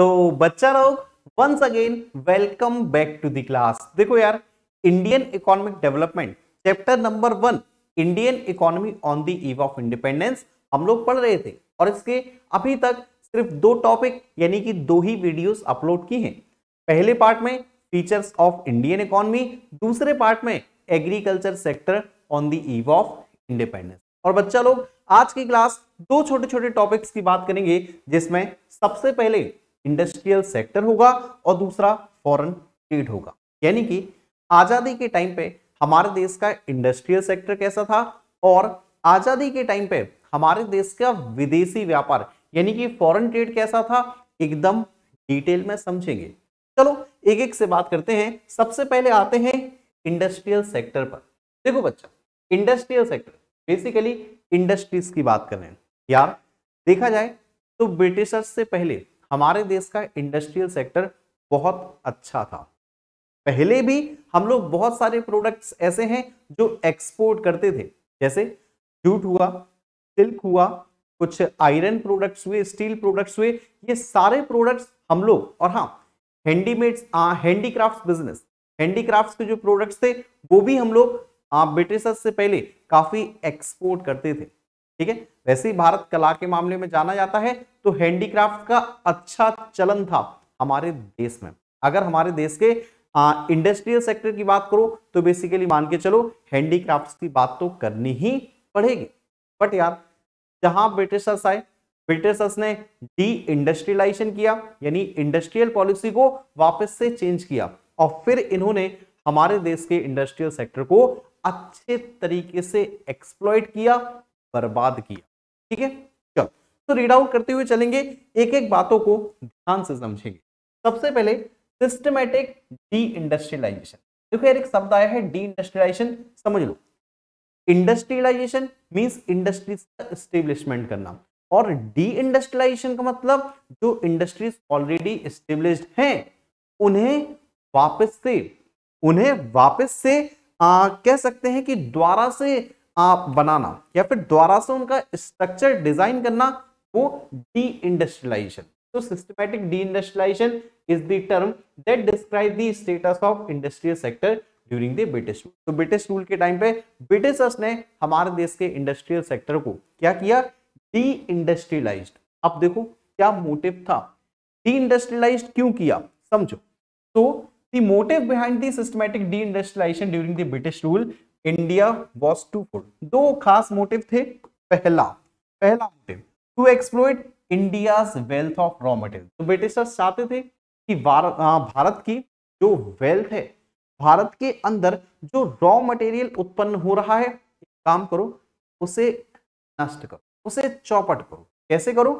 तो बच्चा लोग once again welcome back to the class देखो यार Indian economic development chapter number one Indian economy on the eve of independence हम लोग पढ़ रहे थे और इसके अभी तक सिर्फ दो टॉपिक यानी कि दो ही वीडियोस अपलोड की हैं पहले पार्ट में फीचर्स ऑफ इंडियन इकोनॉमी दूसरे पार्ट में agriculture sector on the eve of independence और बच्चा लोग आज की क्लास दो छोटे छोटे टॉपिक्स की बात करेंगे जिसमें सबसे पहले इंडस्ट्रियल सेक्टर होगा और दूसरा फॉरेन ट्रेड होगा यानी कि आज़ादी के टाइम पे हमारे देश का इंडस्ट्रियल सेक्टर कैसा था और आज़ादी के टाइम पे हमारे देश का विदेशी व्यापार यानी कि फॉरेन ट्रेड कैसा था एकदम डिटेल में समझेंगे चलो एक एक से बात करते हैं सबसे पहले आते हैं इंडस्ट्रियल सेक्टर पर देखो बच्चा इंडस्ट्रियल सेक्टर बेसिकली इंडस्ट्रीज की बात कर रहे हैं यार देखा जाए तो ब्रिटिशर्स से पहले हमारे देश का इंडस्ट्रियल सेक्टर बहुत अच्छा था पहले भी हम लोग बहुत सारे प्रोडक्ट्स ऐसे हैं जो एक्सपोर्ट करते थे जैसे जूट हुआ सिल्क हुआ कुछ आयरन प्रोडक्ट्स हुए स्टील प्रोडक्ट्स हुए ये सारे प्रोडक्ट्स हम लोग और हाँ हैंडीमेड्स हैंडीक्राफ्ट बिजनेस हैंडीक्राफ्ट के जो प्रोडक्ट्स थे वो भी हम लोग ब्रिटिशर्स से पहले काफी एक्सपोर्ट करते थे ठीक है वैसे ही भारत कला के मामले में जाना जाता है तो हैंडीक्राफ्ट का अच्छा चलन था हमारे देश में अगर हमारे देश के इंडस्ट्रियल सेक्टर की बात करो तो बेसिकली मान के चलो हैंडीक्राफ्ट की बात तो करनी ही पड़ेगी बट यार जहां ब्रिटिशर्स आए ब्रिटिशर्स ने डी इंडस्ट्रियलाइजेशन किया यानी इंडस्ट्रियल पॉलिसी को वापस से चेंज किया और फिर इन्होंने हमारे देश के इंडस्ट्रियल सेक्टर को अच्छे तरीके से एक्सप्लॉयट किया बर्बाद किया ठीक है चलो तो रीड आउट करते हुए चलेंगे एक एक बातों को ध्यान से समझेंगे सबसे पहले सिस्टमेटिक डी इंडस्ट्रियलाइजेशन देखो यार एक शब्द आया है डी इंडस्ट्रियलाइजेशन समझ लो इंडस्ट्रियलाइजेशन मीन्स इंडस्ट्रीज का स्टेब्लिशमेंट करना और डी इंडस्ट्रियलाइजेशन का मतलब जो इंडस्ट्रीज ऑलरेडी स्टेब्लिश्ड हैं उन्हें वापस से उन्हें वापस से आ, कह सकते हैं कि द्वारा से आप बनाना या फिर द्वारा से उनका स्ट्रक्चर डिजाइन करना वो डी इंडस्ट्रियलाइजेशन तो systematic deindustrialization is the term that describe the status of industrial sector during the British rule तो ब्रिटिश रूल के टाइम पे ब्रिटिशर्स ने हमारे देश के इंडस्ट्रियल सेक्टर को क्या किया डी इंडस्ट्रियलाइज अब देखो क्या मोटिव था डी इंडस्ट्रियलाइज क्यों किया समझो तो motive behind behind systematic deindustrialization during the British rule India was twofold दो खास मोटिव थे पहला पहला motive to exploit India wealth of raw material तो ब्रिटिशर्स चाहते थे कि भारत की जो वेल्थ है भारत के अंदर जो रॉ मटेरियल उत्पन्न हो रहा है काम करो उसे नष्ट करो उसे चौपट करो कैसे करो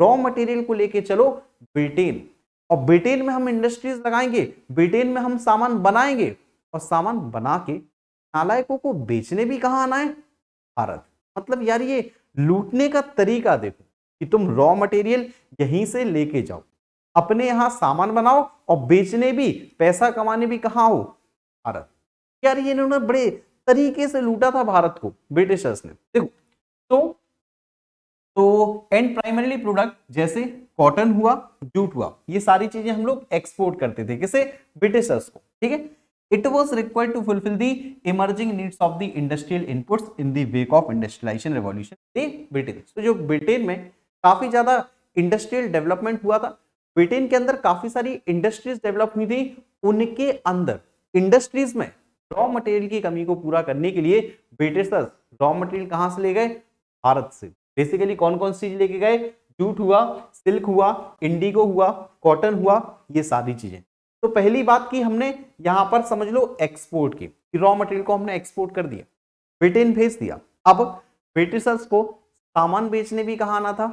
रॉ मटेरियल को लेके चलो ब्रिटेन और ब्रिटेन में हम इंडस्ट्रीज लगाएंगे ब्रिटेन में हम सामान बनाएंगे और सामान बना के नालायकों को बेचने भी कहाँ आना है भारत मतलब यार ये लूटने का तरीका देखो कि तुम रॉ मटेरियल यहीं से लेके जाओ अपने यहाँ सामान बनाओ और बेचने भी पैसा कमाने भी कहाँ हो भारत यार ये इन्होंने बड़े तरीके से लूटा था भारत को ब्रिटिशर्स ने देखो तो तो एंड प्राइमरीली प्रोडक्ट जैसे कॉटन हुआ जूट हुआ ये सारी चीजें हम लोग एक्सपोर्ट करते थे किसे ब्रिटिशर्स को ठीक है it was required to fulfil the emerging needs of the industrial inputs in the wake of industrialization revolution in Britain. तो जो ब्रिटेन में काफी ज्यादा इंडस्ट्रियल डेवलपमेंट हुआ था ब्रिटेन के अंदर काफी सारी इंडस्ट्रीज डेवलप हुई थी उनके अंदर इंडस्ट्रीज में रॉ मटेरियल की कमी को पूरा करने के लिए ब्रिटिशर्स रॉ मटेरियल कहाँ से ले गए भारत से बेसिकली कौन कौन सी चीज लेके गए जूट हुआ सिल्क हुआ इंडिगो हुआ कॉटन हुआ ये सारी चीजें तो पहली बात की हमने यहां पर समझ लो एक्सपोर्ट की रॉ मटेरियल को हमने एक्सपोर्ट कर दिया ब्रिटेन भेज दिया अब ब्रिटिशर्स को सामान बेचने भी कहा आना था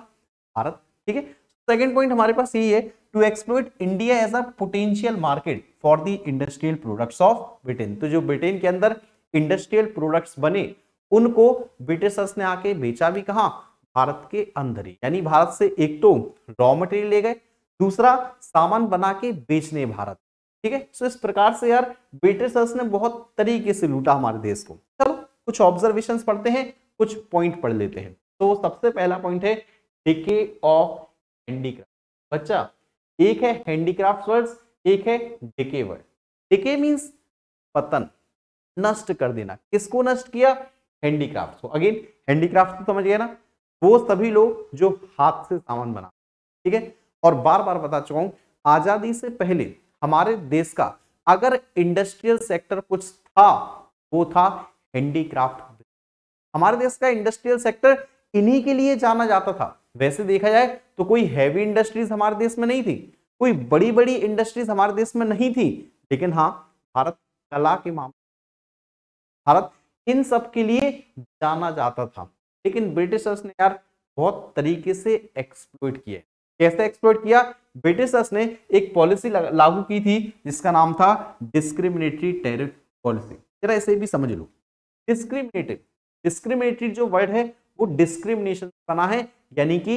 भारत ठीक है सेकेंड पॉइंट हमारे पास यही है to exploit India as a potential market for the industrial products of Britain तो जो ब्रिटेन के अंदर इंडस्ट्रियल प्रोडक्ट्स बने उनको ब्रिटिशर्स ने आके बेचा भी कहा भारत के अंदर ही यानी भारत से एक तो रॉ मटेरियल ले गए दूसरा सामान बना के बेचने भारत ठीक है सो तो इस प्रकार से यार ब्रिटिशर्स ने बहुत तरीके से लूटा हमारे देश को चलो कुछ ऑब्जर्वेशन पढ़ते हैं कुछ पॉइंट पढ़ लेते हैं तो सबसे पहला पॉइंट है डिके ऑफ हैंडीक्राफ्ट बच्चा एक है हैंडीक्राफ्ट वर्ड्स एक है डिके वर्ड डिके मीन्स पतन नष्ट कर देना किसको नष्ट किया हैंडीक्राफ्ट को अगेन हैंडीक्राफ्ट तो समझ गया ना वो सभी लोग जो हाथ से सामान बना ठीक है और बार बार बता चुका हूं आजादी से पहले हमारे देश का अगर इंडस्ट्रियल सेक्टर कुछ था वो था हैंडीक्राफ्ट हमारे देश का इंडस्ट्रियल सेक्टर इन्हीं के लिए जाना जाता था वैसे देखा जाए तो कोई हैवी इंडस्ट्रीज हमारे देश में नहीं थी कोई बड़ी बड़ी इंडस्ट्रीज हमारे देश में नहीं थी लेकिन हाँ भारत कला के मामले भारत इन सब के लिए जाना जाता था लेकिन ब्रिटिशर्स ने यार बहुत तरीके से एक्सप्लोइ किया कैसे एक्सप्लोर किया ब्रिटिशर्स ने एक पॉलिसी लागू की थी जिसका नाम था डिस्क्रिमिनेटरी टेरिफ पॉलिसी जरा इसे भी समझ लो डिस्क्रिमिनेटिव डिस्क्रिमिनेटरी जो वर्ड है वो डिस्क्रिमिनेशन बना है यानी कि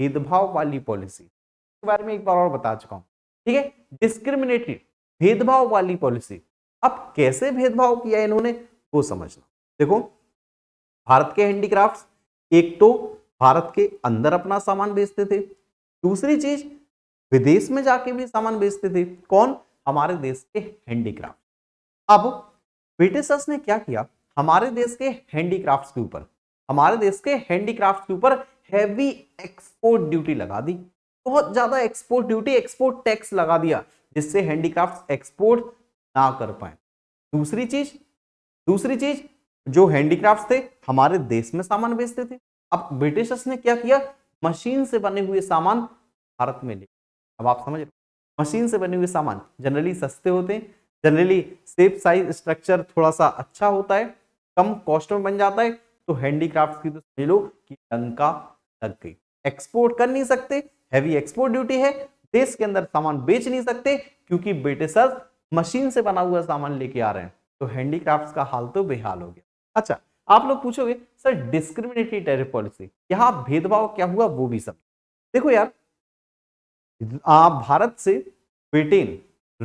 भेदभाव वाली पॉलिसी इसके बारे में एक बार और बता चुका हूँ ठीक है डिस्क्रिमिनेटरी भेदभाव वाली पॉलिसी अब कैसे भेदभाव किया इन्होंने वो समझना देखो भारत के हैंडीक्राफ्ट्स एक तो भारत के अंदर अपना सामान बेचते थे दूसरी चीज विदेश में जाके भी सामान बेचते थे कौन हमारे देश के हैंडीक्राफ्ट अब ब्रिटिशर्स ने क्या किया हमारे देश के हैंडीक्राफ्ट के ऊपर हमारे देश के हैंडीक्राफ्ट के ऊपर हैवी एक्सपोर्ट ड्यूटी लगा दी बहुत ज्यादा एक्सपोर्ट ड्यूटी एक्सपोर्ट टैक्स लगा दिया जिससे हैंडीक्राफ्ट एक्सपोर्ट ना कर पाए दूसरी चीज दूसरी चीज जो हैंडीक्राफ्ट थे हमारे देश में सामान बेचते थे अब ब्रिटिशर्स ने क्या किया मशीन से बने हुए सामान भारत में ले अब आप समझ रहे मशीन से बने हुए सामान जनरली सस्ते होते हैं जनरली सेफ साइज स्ट्रक्चर थोड़ा सा अच्छा होता है कम कॉस्ट में बन जाता है तो हैंडीक्राफ्ट की तो समझ लो कि लंका लग गई एक्सपोर्ट कर नहीं सकते हैवी एक्सपोर्ट ड्यूटी है देश के अंदर सामान बेच नहीं सकते क्योंकि ब्रिटिशर्स मशीन से बना हुआ सामान लेके आ रहे हैं तो हैंडीक्राफ्ट का हाल तो बेहाल हो गया अच्छा आप लोग पूछोगे सर डिस्क्रिमिनेटरी टैरिफ पॉलिसी यहां भेदभाव क्या हुआ वो भी समझ देखो यार आप भारत से ब्रिटेन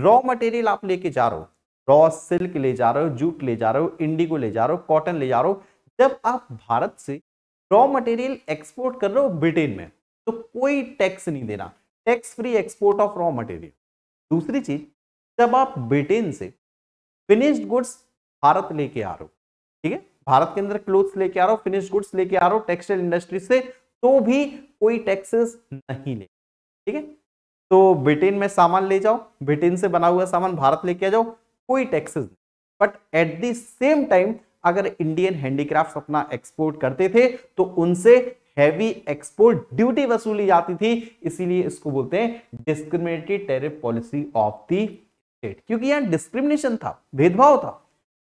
रॉ मटेरियल आप लेके जा रहे हो रॉ सिल्क ले जा रहे हो जूट ले जा रहे हो इंडिगो ले जा रहे हो कॉटन ले जा रहे हो जब आप भारत से रॉ मटेरियल एक्सपोर्ट कर रहे हो ब्रिटेन में तो कोई टैक्स नहीं देना tax free export of raw material दूसरी चीज जब आप ब्रिटेन से फिनिश्ड गुड्स भारत लेके आ रहे हो ठीक है भारत के अंदर क्लोथ्स लेके आ रहा हो फिनिश गुड्स लेके आ रहा हो टेक्सटाइल इंडस्ट्री से तो भी कोई टैक्सेस नहीं ले ठीक है तो ब्रिटेन में सामान ले जाओ ब्रिटेन से बना हुआ सामान भारत लेके आ जाओ कोई टैक्सेस नहीं but at the same time अगर इंडियन हैंडीक्राफ्ट अपना एक्सपोर्ट करते थे तो उनसे हैवी एक्सपोर्ट ड्यूटी वसूली जाती थी इसीलिए इसको बोलते हैं discriminatory tariff policy of the state क्योंकि यहाँ डिस्क्रिमिनेशन था भेदभाव था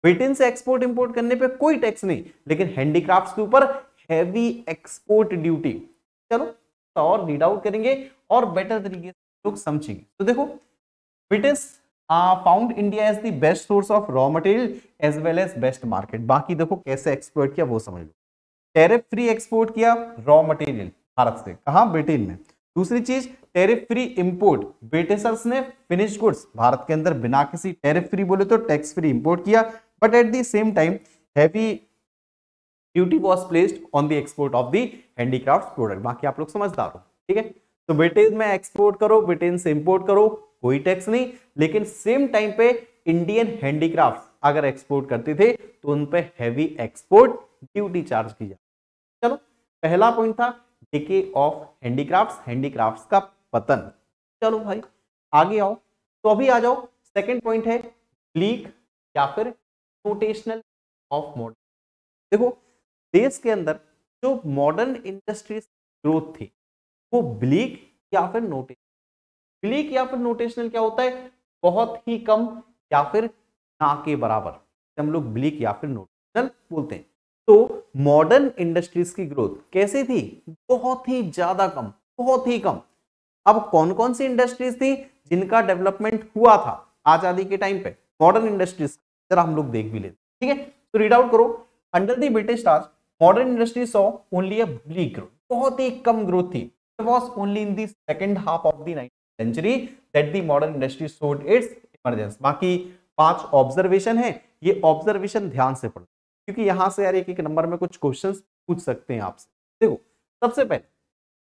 ब्रिटेन से एक्सपोर्ट इंपोर्ट करने पे कोई टैक्स नहीं लेकिन हैंडीक्राफ्ट्स के ऊपर हैवी एक्सपोर्ट ड्यूटी चलो तो और रीड आउट करेंगे और बेटर तरीके से लोग समझेंगे तो देखो Britain found India as the best source of raw material as well as best market बाकी देखो कैसे एक्सपोर्ट किया वो समझ लो टेरिफ फ्री एक्सपोर्ट किया रॉ मटेरियल भारत से कहा ब्रिटेन में दूसरी चीज टेरिफ फ्री इंपोर्ट ब्रिटिशर्स ने फिनिश गुड्स भारत के अंदर बिना किसी टेरिफ फ्री बोले तो टैक्स फ्री इंपोर्ट किया But at the same time, heavy duty was placed on the export of the handicrafts product. बाकी आप लोग समझदार हो ठीक है तो ब्रिटेन में एक्सपोर्ट करो ब्रिटेन से इंपोर्ट करो कोई टैक्स नहीं लेकिन सेम टाइम पे इंडियन हैंडीक्राफ्ट अगर एक्सपोर्ट करते थे तो उन पे हैवी एक्सपोर्ट ड्यूटी चार्ज की जाती चलो पहला पॉइंट था डिके ऑफ हैंडीक्राफ्ट हैंडीक्राफ्ट का पतन चलो भाई आगे आओ तो अभी आ जाओ सेकेंड पॉइंट है लीक या फिर रोटेशनल ऑफ मॉडर्न देखो देश के अंदर जो मॉडर्न इंडस्ट्रीज ग्रोथ थी वो ब्लीक या फिर नोटेशनल ब्लीक या फिर नोटेशनल क्या होता है बहुत ही कम या फिर ना के बराबर हम लोग ब्लीक या फिर नोटेशनल बोलते हैं तो मॉडर्न इंडस्ट्रीज की ग्रोथ कैसी थी बहुत ही ज्यादा कम बहुत ही कम अब कौन कौन सी इंडस्ट्रीज थी जिनका डेवलपमेंट हुआ था आजादी के टाइम पे मॉडर्न इंडस्ट्रीज जरा हम लोग देख भी लेते हैं ठीक है तो रीड आउट करो under the British Raj modern industry so only a bleak growth बहुत ही कम ग्रोथ थी was only in the second half of the nineteen century that the modern industry showed its emergence बाकी पांच ऑब्जर्वेशन है ये observation ध्यान से पढ़ो क्योंकि यहाँ से यार एक एक नंबर में कुछ क्वेश्चन पूछ सकते हैं आपसे देखो सबसे पहले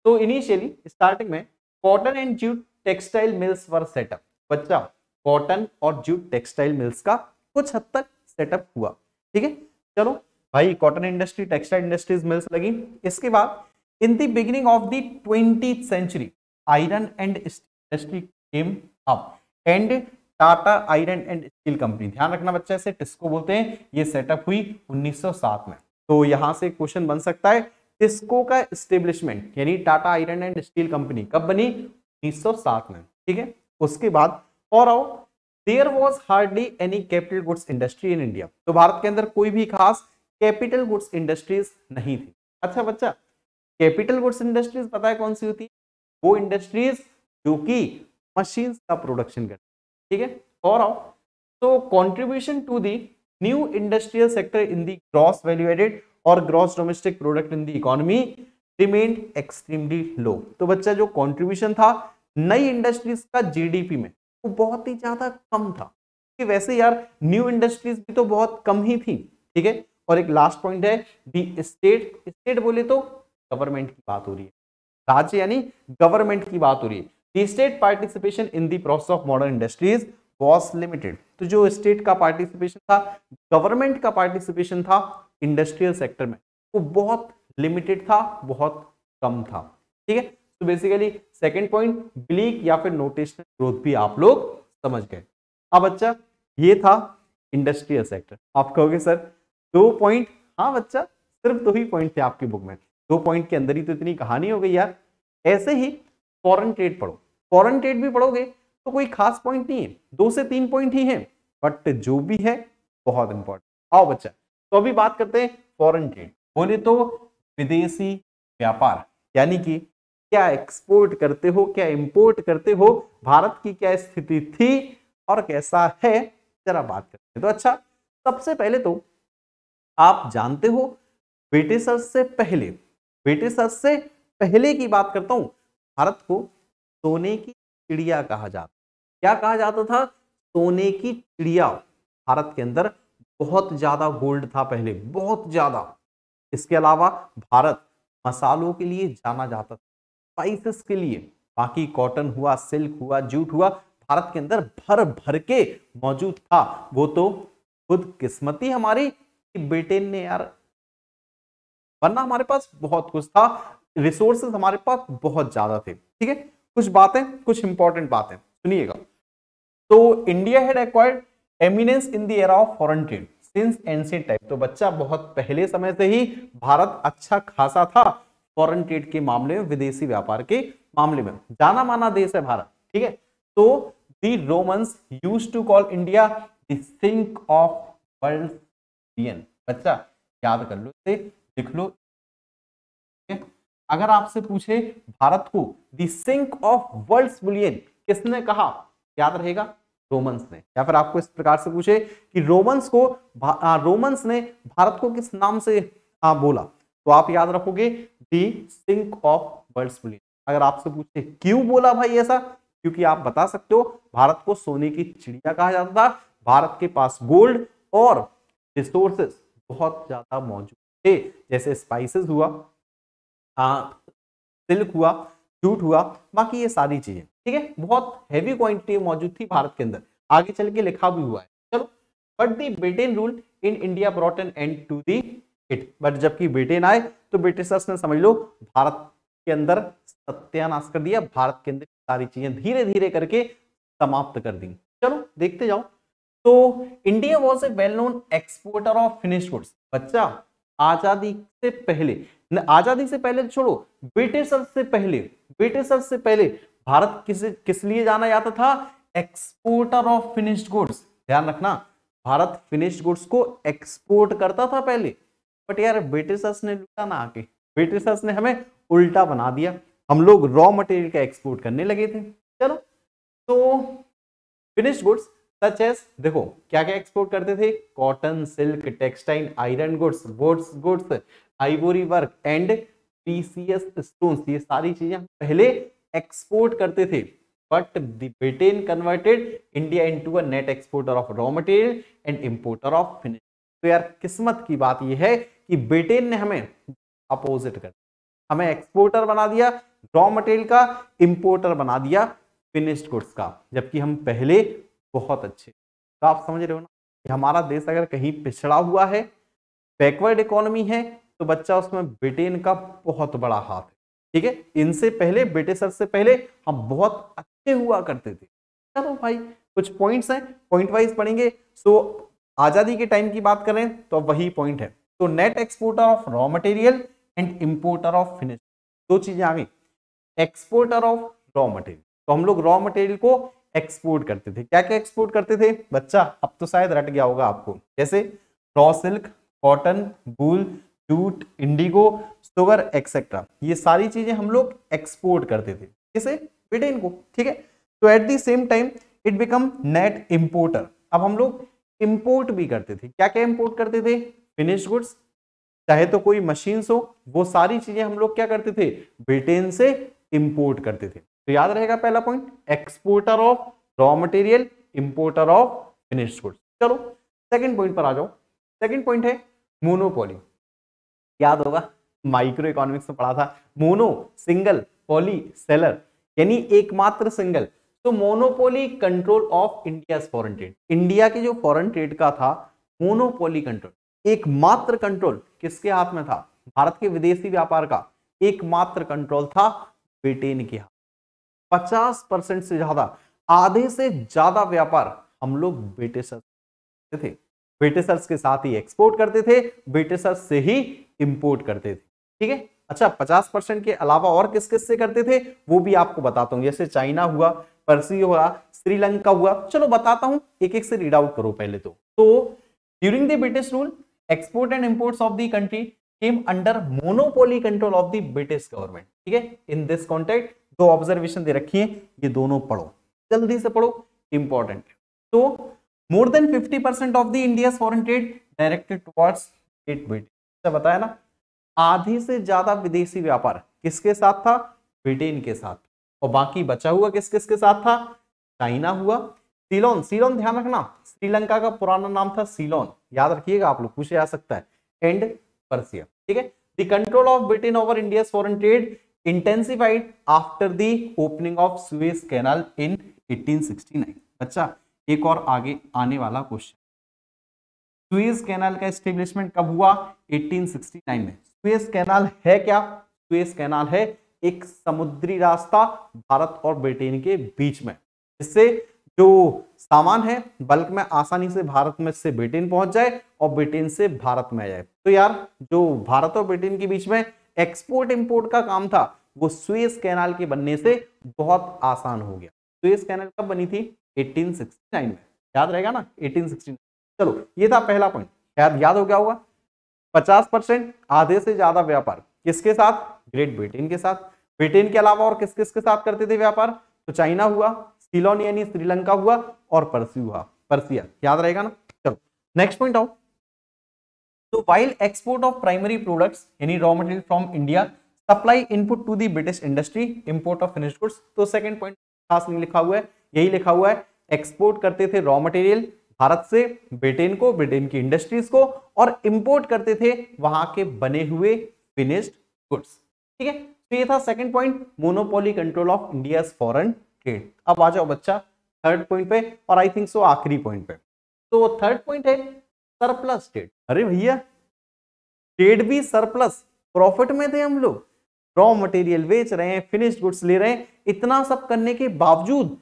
तो इनिशियली स्टार्टिंग में cotton and jute textile mills were set up बच्चा कॉटन और जूट टेक्सटाइल मिल्स का कुछ हद तक सेटअप हुआ ठीक है चलो भाई cotton industry textile industries mills लगी इसके बाद in the beginning of the twenty century iron and industry came up and Tata iron and steel company ध्यान रखना बच्चा इसे टिस्को बोलते हैं ये सेटअप हुई 1907 में तो यहां से क्वेश्चन बन सकता है टिस्को का स्टेब्लिशमेंट यानी Tata iron and steel company कब बनी 1907 में ठीक है उसके बाद और आओ there was hardly any capital goods industry in India तो भारत के अंदर कोई भी खास कैपिटल गुड्स इंडस्ट्रीज नहीं थी अच्छा बच्चा कैपिटल गुड्स इंडस्ट्रीज पता है कौन सी होती वो इंडस्ट्रीज जो कि मशीन का प्रोडक्शन करती ठीक है और आओ तो contribution to the new industrial sector in the gross value added और gross domestic product in the economy remain extremely low तो बच्चा जो कॉन्ट्रीब्यूशन था नई इंडस्ट्रीज का जीडीपी में वो बहुत ही ज़्यादा कम था कि वैसे यार न्यू इंडस्ट्रीज भी तो बहुत कम ही थी ठीक है और एक लास्ट पॉइंट है दी स्टेट स्टेट बोले तो गवर्नमेंट की बात हो रही है राज्य यानी गवर्नमेंट की बात हो रही है the state participation in the process of modern industries was limited तो जो स्टेट का पार्टिसिपेशन था गवर्नमेंट का पार्टिसिपेशन था इंडस्ट्रियल सेक्टर में वो बहुत लिमिटेड था बहुत कम था ठीक है तो बेसिकली सेकेंड पॉइंट ब्लीक या फिर नोटेशनल ग्रोथ भी आप लोग समझ गए अब हाँ बच्चा ये था इंडस्ट्रियल सेक्टर आप कहोगे सर दो पॉइंट हाँ बच्चा सिर्फ दो ही पॉइंट थे आपकी बुक में दो पॉइंट के अंदर ही तो इतनी कहानी हो गई यार ऐसे ही फॉरन ट्रेड पढ़ो फॉरन ट्रेड भी पढ़ोगे तो कोई खास पॉइंट नहीं है दो से तीन पॉइंट ही है बट जो भी है बहुत इंपॉर्टेंट आओ बच्चा तो अभी बात करते हैं फॉरेन ट्रेड बोले तो विदेशी व्यापार यानी कि क्या एक्सपोर्ट करते हो क्या इंपोर्ट करते हो भारत की क्या स्थिति थी और कैसा है जरा बात करते हैं तो अच्छा सबसे पहले तो आप जानते हो ब्रिटिशर्स से पहले ब्रिटिशर्स से पहले की बात करता हूं भारत को सोने की चिड़िया कहा जाता क्या कहा जाता था सोने की चिड़िया भारत के अंदर बहुत ज्यादा गोल्ड था पहले बहुत ज्यादा इसके अलावा भारत मसालों के लिए जाना जाता था स्पाइसेस के लिए बाकी कॉटन हुआ सिल्क हुआ जूट हुआ भारत के अंदर भर भर के मौजूद था वो तो खुद किस्मती हमारी कि ब्रिटेन ने यार वरना हमारे पास बहुत कुछ था रिसोर्सेस हमारे पास बहुत ज्यादा थे ठीक है कुछ बातें कुछ इंपॉर्टेंट बातें सुनिएगा तो India had acquired eminence in the era of foreign trade since ancient time तो बच्चा बहुत पहले समय से ही भारत अच्छा खासा था फॉरेन ट्रेड के मामले में विदेशी व्यापार के मामले में जाना माना देश है भारत ठीक है तो the Romans use to call India sink of world बच्चा याद कर लो इसे लिख लो अगर आपसे पूछे भारत को दिंक ऑफ वर्ल्ड बुलियन किसने कहा याद रहेगा रोमन्स ने या फिर आपको इस प्रकार से पूछे कि रोमन्स को रोमन्स ने भारत को किस नाम से आ, बोला तो आप याद रखोगे the sink of world bullion अगर आपसे पूछे क्यों बोला भाई ऐसा क्योंकि आप बता सकते हो भारत को सोने की चिड़िया कहा जाता था भारत के पास गोल्ड और रिसोर्सेस बहुत ज्यादा मौजूद थे जैसे स्पाइसेस हुआ आ, सिल्क हुआ जूट हुआ बाकी ये सारी चीजें ठीक है बहुत हैवी क्वांटिटी मौजूद थी भारत के अंदर आगे चल के लिखा भी हुआ है चलो but the Britain rule in India brought an end to the hit but जबकि ब्रिटेन आए तो ब्रिटिशर्स ने समझ लो भारत के अंदर सत्यानाश कर दिया भारत के अंदर सारी चीजें धीरे धीरे करके समाप्त कर दी चलो देखते जाओ तो India was a well known exporter of finish goods बच्चा आजादी से पहले आजादी से पहले छोड़ो ब्रिटिशर्स से पहले ब्रिटिशर्स से पहले भारत किस किस लिए जाना जाता था एक्सपोर्टर ऑफ फिनिश्ड गुड्स ध्यान रखना भारत फिनिश्ड गुड्स को एक्सपोर्ट करता था पहले बट यार ब्रिटिशर्स ने लूटा ना आके ब्रिटिशर्स ने हमें उल्टा बना दिया हम लोग रॉ मटेरियल का एक्सपोर्ट करने लगे थे चलो तो फिनिश गुड्स सच एस देखो क्या क्या एक्सपोर्ट करते थे cotton silk textile iron goods votes goods ivory work and PCS stone ये सारी चीजें पहले एक्सपोर्ट करते थे but Britain converted India into a net exporter of raw material and importer of finish तो यार किस्मत की बात यह है कि ब्रिटेन ने हमें अपोजिट कर हमें एक्सपोर्टर बना दिया रॉ मटेरियल का इंपोर्टर बना दिया फिनिश्ड गुड्स का जबकि हम पहले बहुत अच्छे तो आप समझ रहे हो ना कि हमारा देश अगर कहीं पिछड़ा हुआ है बैकवर्ड इकोनॉमी है तो बच्चा उसमें ब्रिटेन का बहुत बड़ा हाथ है ठीक है इनसे पहले ब्रिटिशर से पहले हम बहुत अच्छे हुआ करते थे चलो भाई कुछ पॉइंट्स हैं पॉइंट वाइज पढ़ेंगे सो आज़ादी के टाइम की बात करें तो वही पॉइंट है तो net exporter of raw material and importer of finish दो चीजें आ गई एक्सपोर्टर ऑफ रॉ मटेरियल तो हम लोग रॉ मटेरियल को एक्सपोर्ट करते थे क्या क्या एक्सपोर्ट करते थे बच्चा अब तो शायद रट गया होगा आपको जैसे raw silk cotton wool jute indigo sugar etcetera ये सारी चीजें हम लोग एक्सपोर्ट करते थे जैसे ब्रिटेन को ठीक है तो at the same time it become net importer अब हम लोग इम्पोर्ट भी करते थे क्या क्या इम्पोर्ट करते थे फिनिश गुड्स चाहे तो कोई मशीन हो वो सारी चीजें हम लोग क्या करते थे ब्रिटेन से इंपोर्ट करते थे तो याद रहेगा पहला point exporter of raw material importer of finish goods चलो सेकंड पॉइंट पर आ जाओ सेकंड पॉइंट है मोनोपोली याद होगा माइक्रो इकोनॉमिक्स में पढ़ा था मोनो सिंगल पॉली सेलर यानी एकमात्र सिंगल तो monopoly control of India trade India के जो फॉरेन ट्रेड का था मोनोपोली कंट्रोल एकमात्र कंट्रोल किसके हाथ में था भारत के विदेशी व्यापार का एकमात्र कंट्रोल था ब्रिटेन के हाथ पचास परसेंट से ज्यादा आधे से ज्यादा व्यापार हम लोग ब्रिटिशर्स थे ब्रिटिशर्स के साथ ही एक्सपोर्ट करते थे ब्रिटिशर्स से ही इंपोर्ट करते थे ठीक है अच्छा पचास परसेंट के अलावा और किस किस से करते थे वो भी आपको बताता हूँ जैसे चाइना हुआ परसी हुआ श्रीलंका हुआ चलो बताता हूं एक एक से रीड आउट करो पहले तो during the British rule export and import of the country came under monopoly control of the British government ठीक है इन दिस कॉन्टेक्ट दो ऑब्जर्वेशन दे रखी है ये दोनों पढ़ो जल्दी से पढ़ो इंपॉर्टेंट तो more than fifty percent of the India foreign trade directed towards it Britain बताया ना आधे से ज्यादा विदेशी व्यापार किसके साथ था ब्रिटेन के साथ और बाकी बचा हुआ किस किसके साथ था चाइना हुआ सीलोन सीलोन ध्यान रखना श्रीलंका का पुराना नाम था सीलोन याद रखिएगा आप लोग पूछे जा सकता है एंड पर्सिया ठीक है the control of Britain over India foreign trade intensified after the opening of Suez canal in 1869 अच्छा एक और आगे आने वाला क्वेश्चन स्वेज कैनाल का स्टेब्लिशमेंट कब हुआ 1869 में स्वेज कैनाल है क्या स्वेज कैनाल है एक समुद्री रास्ता भारत और ब्रिटेन के बीच में इससे जो सामान है बल्क में आसानी से भारत में से ब्रिटेन पहुंच जाए और ब्रिटेन से भारत में आ जाए तो यार जो भारत और ब्रिटेन के बीच में एक्सपोर्ट इंपोर्ट का काम था वो स्वेस कैनाल के बनने से बहुत आसान हो गया स्वेस कैनाल कब बनी थी 1869 में याद रहेगा ना 1869 चलो ये था पहला पॉइंट याद याद हो गया होगा 50 परसेंट आधे से ज्यादा व्यापार किसके साथ ग्रेट ब्रिटेन के साथ ब्रिटेन के अलावा और किस किस के साथ करते थे व्यापार तो चाइना हुआ सिलोन यानी श्रीलंका हुआ और परसी हुआ परसिया याद रहेगा ना चलो नेक्स्ट पॉइंट आओ तो while export of primary products यानी raw material from India supply input to the British industry import of finish goods तो सेकंड पॉइंट खास नहीं लिखा हुआ है यही लिखा हुआ है एक्सपोर्ट करते थे रॉ मटेरियल भारत से ब्रिटेन को ब्रिटेन की इंडस्ट्रीज को और इम्पोर्ट करते थे वहां के बने हुए फिनिश्ड गुड्स ठीक है तो ये था second point monopoly control of India foreign trade अब आ जाओ बच्चा थर्ड पॉइंट पे और आई थिंक सो आखिरी पॉइंट पे तो थर्ड पॉइंट है सरप्लस ट्रेड अरे भैया ट्रेड भी सरप्लस प्रॉफिट में थे हम लोग रॉ मटेरियल बेच रहे हैं फिनिश्ड गुड्स ले रहे हैं इतना सब करने के बावजूद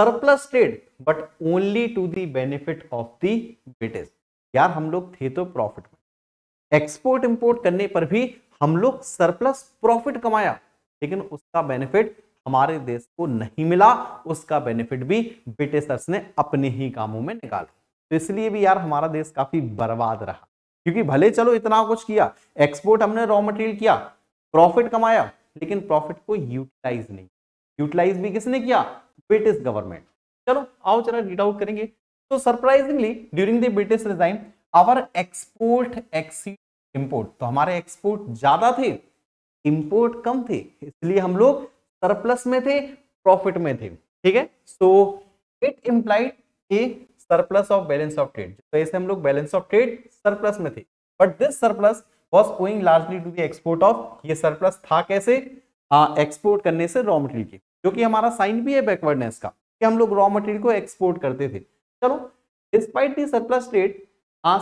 surplus trade but only to the benefit of the British यार हम लोग थे तो प्रॉफिट में एक्सपोर्ट इंपोर्ट करने पर भी हम लोग सरप्लस प्रॉफिट कमाया लेकिन उसका बेनिफिट हमारे देश को नहीं मिला उसका बेनिफिट भी ब्रिटिशर्स ने अपने ही कामों में निकाला तो इसलिए भी यार हमारा देश काफी बर्बाद रहा क्योंकि भले चलो इतना कुछ किया एक्सपोर्ट हमने रॉ मटेरियल किया प्रॉफिट कमाया लेकिन प्रॉफिट को यूटिलाइज नहीं यूटिलाइज भी किसने किया ब्रिटिश गवर्नमेंट चलो आओ जरा रीड आउट करेंगे तो surprisingly during the British regime our export exceed import तो हमारे एक्सपोर्ट ज्यादा थे इंपोर्ट कम थे इसलिए हम लोग सरप्लस में थे प्रॉफिट में थे ठीक है सो इट इम्प्लाइड कि surplus of balance of trade तो ऐसे हम लोग बैलेंस ऑफ ट्रेड सरप्लस में थे but this surplus was going largely to the export of ये सरप्लस था कैसे एक्सपोर्ट करने से रॉ मटेरियल के जो कि हमारा साइन भी है बैकवर्डनेस का कि हम लोग रॉ मटेरियल को एक्सपोर्ट करते थे चलो despite the surplus trade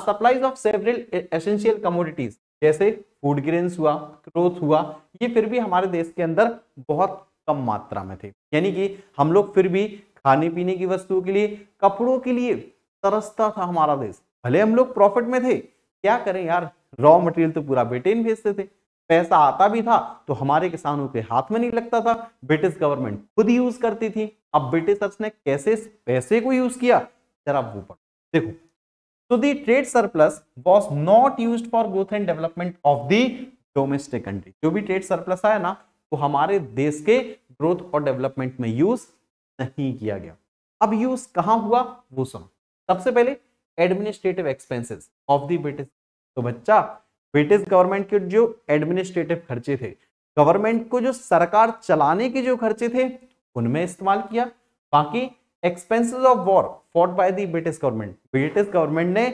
supplies of several essential commodities जैसे फूड ग्रेन्स हुआ क्रोथ हुआ ये फिर भी हमारे देश के अंदर बहुत कम मात्रा में थे यानी कि हम लोग फिर भी खाने पीने की वस्तुओं के लिए कपड़ों के लिए तरसता था हमारा देश भले हम लोग प्रॉफिट में थे क्या करें यार रॉ मटेरियल तो पूरा ब्रिटेन भेजते थे पैसा आता भी था तो हमारे किसानों के हाथ में नहीं लगता था ब्रिटिश गवर्नमेंट खुद यूज करती थी अब ब्रिटिशर्स ने कैसे पैसे को यूज किया जरा वो पढ़ो देखो So the trade surplus was not used for growth and development of the domestic country. जो भी trade surplus आया ना वो तो हमारे देश के ग्रोथ और डेवलपमेंट में यूज नहीं किया गया अब यूज कहाँ हुआ वो सुनो सबसे पहले administrative expenses of the British तो बच्चा ब्रिटिश गवर्नमेंट के जो एडमिनिस्ट्रेटिव खर्चे थे गवर्नमेंट को जो सरकार चलाने के जो खर्चे थे उनमें इस्तेमाल किया बाकी expenses of war fought by the British government British government ने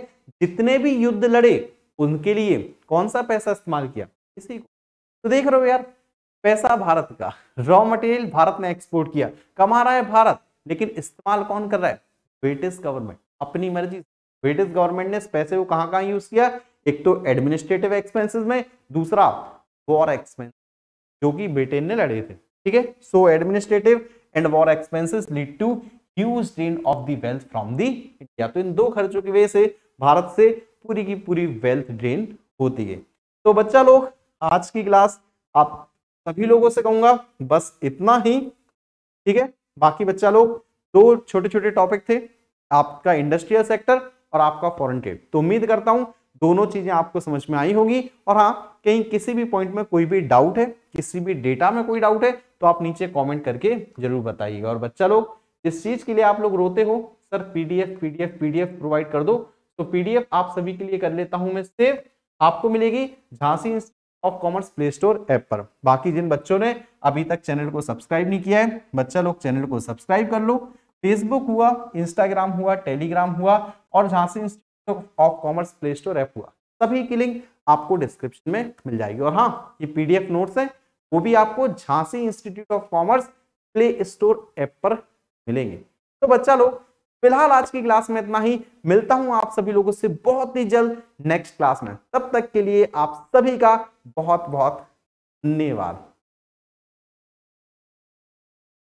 जितने भी युद्ध लड़े उनके लिए कौन सा पैसा इस्तेमाल किया इसी को तो देख रहे हो यार पैसा भारत का रॉ मटेरियल भारत ने एक्सपोर्ट किया कमा रहा है भारत लेकिन इस्तेमाल कौन कर रहा है ब्रिटिश गवर्नमेंट अपनी मर्जी ब्रिटिश गवर्नमेंट ने इस पैसे को कहाँ कहाँ यूज किया एक तो एडमिनिस्ट्रेटिव एक्सपेंसेस में दूसरा वॉर एक्सपेंस जो कि ब्रिटेन ने लड़े थे ठीक है so administrative and war expenses lead to huge drain of the wealth from the India तो इन दो खर्चों की वजह से भारत से पूरी की पूरी वेल्थ ड्रेन होती है तो बच्चा लोग आज की क्लास आप सभी लोगों से कहूंगा बस इतना ही ठीक है बाकी बच्चा लोग दो छोटे छोटे टॉपिक थे आपका इंडस्ट्रियल सेक्टर और आपका फॉरेन ट्रेड तो उम्मीद करता हूं दोनों चीजें आपको समझ में आई होगी और हाँ कहीं किसी भी पॉइंट में कोई भी डाउट है किसी भी डेटा में कोई डाउट है तो आप नीचे कमेंट करके जरूर बताइएगा और बच्चा लोग जिस चीज के लिए आप लोग रोते हो sir PDF PDF PDF provide कर दो तो पीडीएफ आप सभी के लिए कर लेता हूं मैं सेव आपको मिलेगी Jhansi of commerce play store app पर बाकी जिन बच्चों ने अभी तक चैनल को सब्सक्राइब नहीं किया है बच्चा लोग चैनल को सब्सक्राइब कर लो फेसबुक हुआ इंस्टाग्राम हुआ टेलीग्राम हुआ और Jhansi institute of commerce play store app हुआ सभी की लिंक आपको डिस्क्रिप्शन में मिल जाएगी और हाँ ये पीडीएफ नोट्स है वो भी आपको Jhansi institute of commerce play store app पर मिलेंगे तो बच्चा लोग फिलहाल आज की क्लास में इतना ही मिलता हूं आप सभी लोगों से बहुत ही जल्द नेक्स्ट क्लास में तब तक के लिए आप सभी का बहुत बहुत धन्यवाद